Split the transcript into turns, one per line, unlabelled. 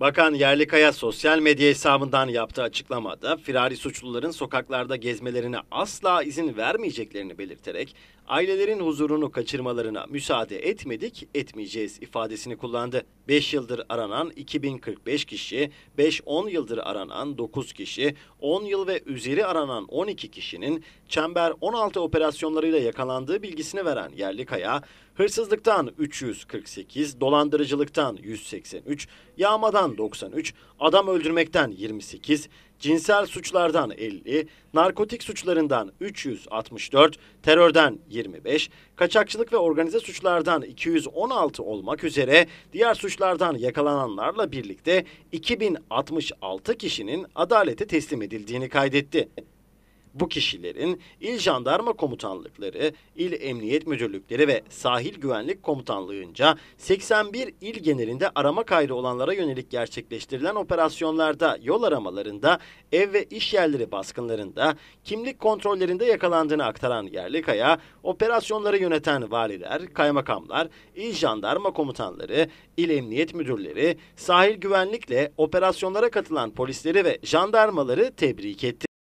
Bakan Yerlikaya sosyal medya hesabından yaptığı açıklamada firari suçluların sokaklarda gezmelerine asla izin vermeyeceklerini belirterek ailelerin huzurunu kaçırmalarına müsaade etmedik, etmeyeceğiz ifadesini kullandı. 5 yıldır aranan 2045 kişi, 5-10 yıldır aranan 9 kişi, 10 yıl ve üzeri aranan 12 kişinin Çember 16 operasyonlarıyla yakalandığı bilgisini veren Yerlikaya, hırsızlıktan 348, dolandırıcılıktan 183, yağmadan suçlardan 93, adam öldürmekten 28, cinsel suçlardan 50, narkotik suçlarından 364, terörden 25, kaçakçılık ve organize suçlardan 216 olmak üzere diğer suçlardan yakalananlarla birlikte 2066 kişinin adalete teslim edildiğini kaydetti. Bu kişilerin il jandarma komutanlıkları, il emniyet müdürlükleri ve sahil güvenlik komutanlığınca 81 il genelinde arama kaydı olanlara yönelik gerçekleştirilen operasyonlarda, yol aramalarında, ev ve iş yerleri baskınlarında, kimlik kontrollerinde yakalandığını aktaran Yerlikaya, operasyonları yöneten valiler, kaymakamlar, il jandarma komutanları, il emniyet müdürleri, sahil güvenlikle operasyonlara katılan polisleri ve jandarmaları tebrik etti.